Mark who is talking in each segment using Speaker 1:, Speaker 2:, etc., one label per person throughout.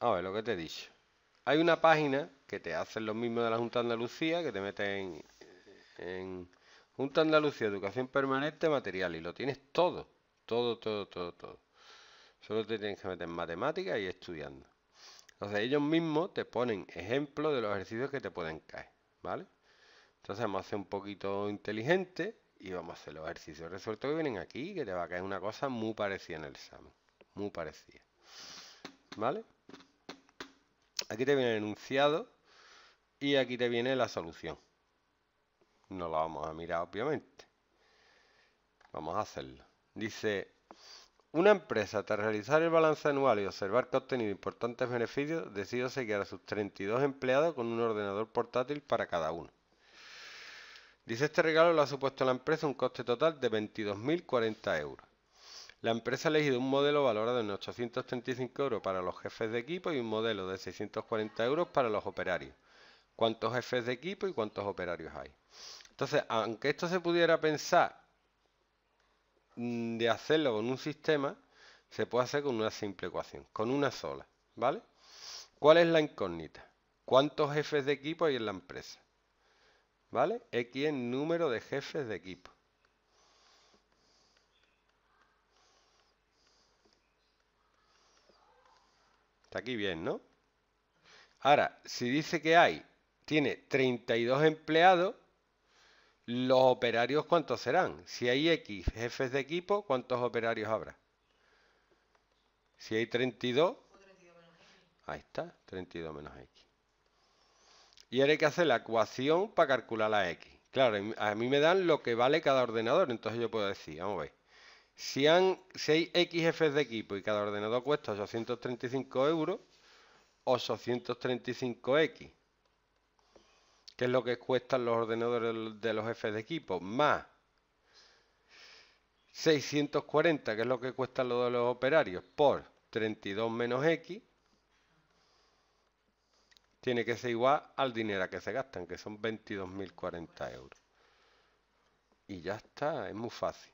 Speaker 1: A ver, lo que te he dicho. Hay una página que te hace lo mismo de la Junta de Andalucía, que te meten en, Junta Andalucía, Educación Permanente, Material, y lo tienes todo, todo, todo, todo, todo. Solo te tienes que meter en matemáticas y estudiando. Entonces ellos mismos te ponen ejemplos de los ejercicios que te pueden caer, ¿vale? Entonces vamos a hacer un poquito inteligente y vamos a hacer los ejercicios resueltos que vienen aquí, que te va a caer una cosa muy parecida en el examen, muy parecida, ¿vale? Aquí te viene el enunciado y aquí te viene la solución. No la vamos a mirar, obviamente. Vamos a hacerlo. Dice, una empresa, tras realizar el balance anual y observar que ha obtenido importantes beneficios, decidió seguir a sus 32 empleados con un ordenador portátil para cada uno. Dice, este regalo le ha supuesto a la empresa un coste total de 22.040 euros. La empresa ha elegido un modelo valorado en 835 euros para los jefes de equipo y un modelo de 640 euros para los operarios. ¿Cuántos jefes de equipo y cuántos operarios hay? Entonces, aunque esto se pudiera pensar mm, de hacerlo con un sistema, se puede hacer con una simple ecuación, con una sola, ¿vale? ¿Cuál es la incógnita? ¿Cuántos jefes de equipo hay en la empresa? ¿Vale? X es número de jefes de equipo. aquí bien, ¿no? Ahora, si dice que hay, tiene 32 empleados, ¿los operarios cuántos serán? Si hay X jefes de equipo, ¿cuántos operarios habrá? Si hay 32, ahí está, 32 menos X. Y ahora hay que hacer la ecuación para calcular la X. Claro, a mí me dan lo que vale cada ordenador, entonces yo puedo decir, vamos a ver. Si han 6 jefes de equipo y cada ordenador cuesta 835 euros, 835X, que es lo que cuestan los ordenadores de los jefes de equipo, más 640, que es lo que cuestan los de los operarios, por 32 menos X, tiene que ser igual al dinero que se gastan, que son 22.040 euros. Y ya está, es muy fácil.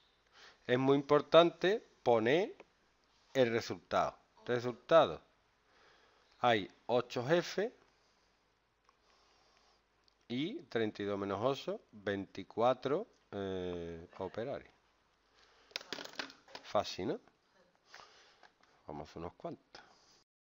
Speaker 1: es muy importante poner el resultado. Resultado. Hay 8 jefes y 32 menos 8, 24 operarios. Fácil, ¿no? Vamos a unos cuantos.